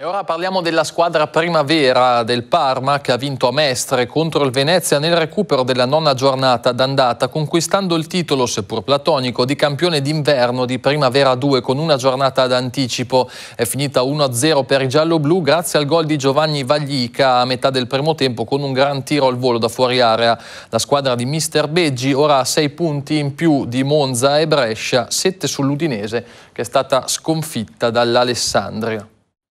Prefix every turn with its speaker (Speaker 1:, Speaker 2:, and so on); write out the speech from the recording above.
Speaker 1: E ora parliamo della squadra primavera del Parma che ha vinto a Mestre contro il Venezia nel recupero della nona giornata d'andata, conquistando il titolo, seppur platonico, di campione d'inverno di Primavera 2 con una giornata d'anticipo. È finita 1-0 per i giallo grazie al gol di Giovanni Vaglica a metà del primo tempo con un gran tiro al volo da fuori area. La squadra di Mister Beggi ora ha 6 punti in più di Monza e Brescia, 7 sull'Udinese che è stata sconfitta dall'Alessandria.